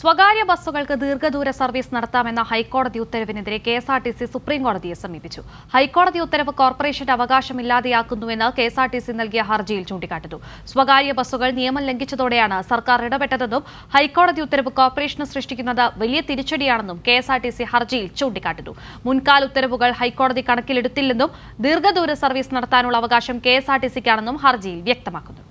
സ്വകാര്യ ബസ്സുകൾക്ക് ദീർഘദൂര സർവീസ് നടത്താമെന്ന ഹൈക്കോടതി ഉത്തരവിനെതിരെ K S R T C സുപ്രീംകോടതിയെ സമീപിച്ചു ഹൈക്കോടതി ഉത്തരവ് കോർപ്പറേഷന്റെ അവകാശമില്ലാതെയാക്കുന്നുവെന്ന് K S R T C നൽകിയ ഹർജിയിൽ ചൂണ്ടിക്കാട്ടുന്നു സ്വകാര്യ ബസ്സുകൾ നിയമം ലംഘിച്ചതോടെയാണ് സർക്കാർ ഇടപെട്ടതെന്നും ഹൈക്കോടതി ഉത്തരവ് കോർപ്പറേഷന് സൃഷ്ടിക്കുന്നത് വലിയ തിരിച്ചടിയാണെന്നും K S R T C ഹർജിയിൽ ചൂണ്ടിക്കാട്ടുന്നു മുൻകാല ഉത്തരവുകൾ ഹൈക്കോടതി കണക്കിലെടുത്തില്ലെന്നും ദീർഘദൂര സർവീസ് നടത്താനുള്ള അവകാശം കെ എസ് ആർ ടി സിക്കാണെന്നും ഹർജിയിൽ വ്യക്തമാക്കുന്നു